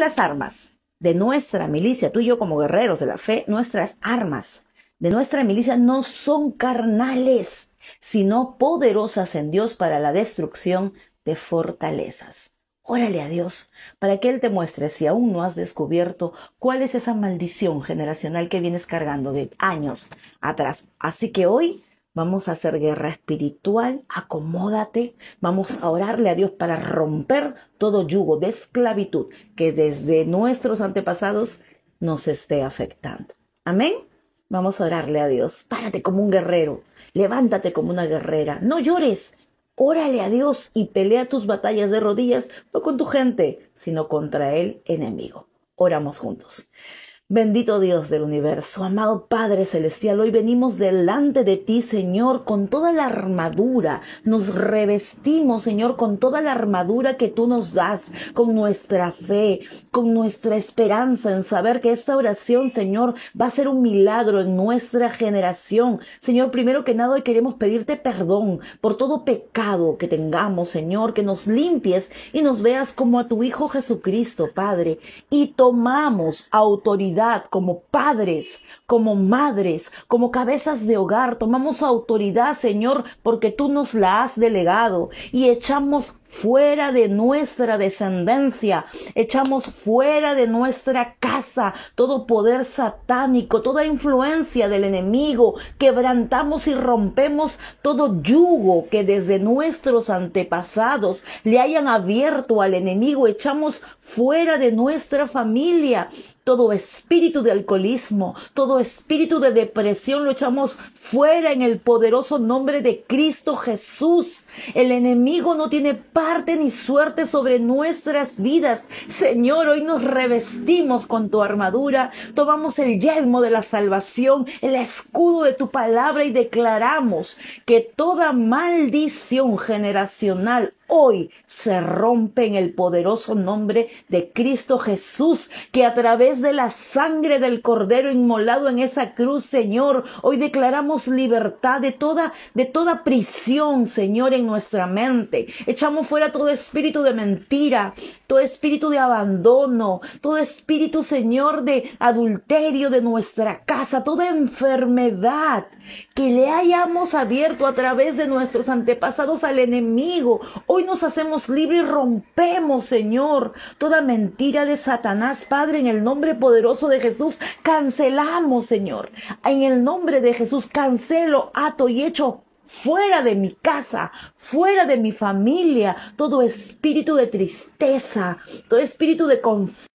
las armas de nuestra milicia, tú y yo como guerreros de la fe, nuestras armas de nuestra milicia no son carnales, sino poderosas en Dios para la destrucción de fortalezas. Órale a Dios para que Él te muestre si aún no has descubierto cuál es esa maldición generacional que vienes cargando de años atrás. Así que hoy Vamos a hacer guerra espiritual, acomódate, vamos a orarle a Dios para romper todo yugo de esclavitud que desde nuestros antepasados nos esté afectando. Amén. Vamos a orarle a Dios. Párate como un guerrero, levántate como una guerrera, no llores, órale a Dios y pelea tus batallas de rodillas, no con tu gente, sino contra el enemigo. Oramos juntos. Bendito Dios del universo, amado Padre Celestial, hoy venimos delante de ti, Señor, con toda la armadura. Nos revestimos, Señor, con toda la armadura que tú nos das, con nuestra fe, con nuestra esperanza en saber que esta oración, Señor, va a ser un milagro en nuestra generación. Señor, primero que nada hoy queremos pedirte perdón por todo pecado que tengamos, Señor, que nos limpies y nos veas como a tu Hijo Jesucristo, Padre, y tomamos autoridad como padres, como madres, como cabezas de hogar. Tomamos autoridad, Señor, porque tú nos la has delegado y echamos fuera de nuestra descendencia, echamos fuera de nuestra casa todo poder satánico, toda influencia del enemigo, quebrantamos y rompemos todo yugo que desde nuestros antepasados le hayan abierto al enemigo, echamos fuera de nuestra familia todo espíritu de alcoholismo, todo espíritu de depresión lo echamos fuera en el poderoso nombre de Cristo Jesús. El enemigo no tiene parte ni suerte sobre nuestras vidas. Señor, hoy nos revestimos con tu armadura, tomamos el yelmo de la salvación, el escudo de tu palabra y declaramos que toda maldición generacional hoy se rompe en el poderoso nombre de Cristo Jesús, que a través de la sangre del Cordero inmolado en esa cruz, Señor, hoy declaramos libertad de toda, de toda prisión, Señor, en nuestra mente. Echamos fuera todo espíritu de mentira, todo espíritu de abandono, todo espíritu, Señor, de adulterio de nuestra casa, toda enfermedad que le hayamos abierto a través de nuestros antepasados al enemigo nos hacemos libre y rompemos, Señor, toda mentira de Satanás, Padre, en el nombre poderoso de Jesús. Cancelamos, Señor. En el nombre de Jesús, cancelo, ato y hecho fuera de mi casa, fuera de mi familia, todo espíritu de tristeza, todo espíritu de confianza.